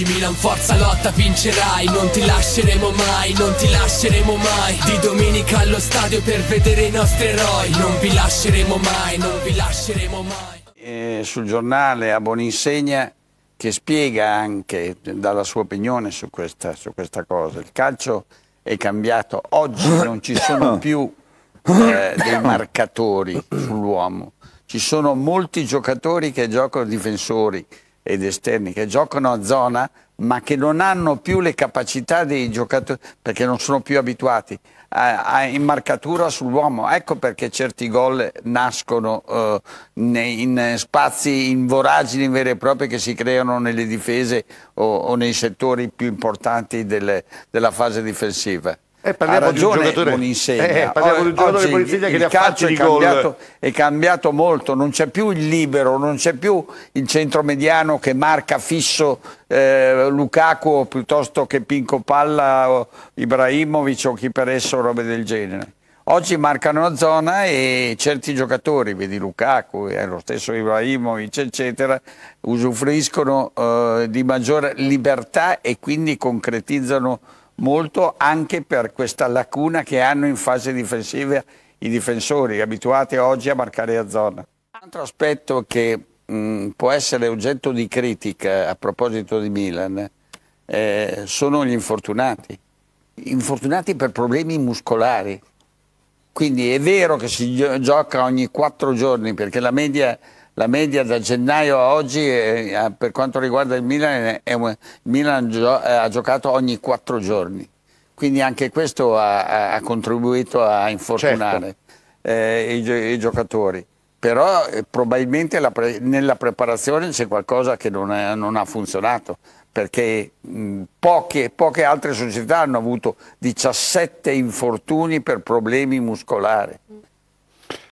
Lasci Milan, forza lotta, vincerai Non ti lasceremo mai, non ti lasceremo mai Di domenica allo stadio per vedere i nostri eroi Non vi lasceremo mai, non vi lasceremo mai eh, Sul giornale a Boninsegna che spiega anche dalla sua opinione su questa, su questa cosa Il calcio è cambiato, oggi non ci sono più eh, dei marcatori sull'uomo Ci sono molti giocatori che giocano difensori ed esterni che giocano a zona ma che non hanno più le capacità dei giocatori perché non sono più abituati a, a in marcatura sull'uomo ecco perché certi gol nascono eh, in spazi in voragini vere e proprie che si creano nelle difese o, o nei settori più importanti delle, della fase difensiva eh, parliamo ha ragione di un giocatore, Boninsegna. Eh, eh, parliamo di un giocatore Oggi, polizia che li ha fatti è cambiato, è cambiato molto, non c'è più il libero, non c'è più il centromediano che marca fisso eh, Lukaku piuttosto che Pinco Palla o Ibrahimovic o chi per esso, robe del genere. Oggi marcano la zona e certi giocatori, vedi Lukaku, eh, lo stesso Ibrahimovic, eccetera, usufruiscono eh, di maggiore libertà e quindi concretizzano molto anche per questa lacuna che hanno in fase difensiva i difensori abituati oggi a marcare a zona. Un altro aspetto che mh, mm, può essere oggetto di critica a proposito di Milan eh, sono gli infortunati, infortunati per problemi muscolari. Quindi è vero che si gioca ogni quattro giorni perché la media la media da gennaio a oggi è, eh, eh, per quanto riguarda il Milan, un, Milan gio, eh, ha giocato ogni quattro giorni, quindi anche questo ha, ha contribuito a infortunare certo. eh, i, i, giocatori. Però eh, probabilmente pre, nella preparazione c'è qualcosa che non, è, non, ha funzionato, perché mh, mm, poche, poche altre società hanno avuto 17 infortuni per problemi muscolari.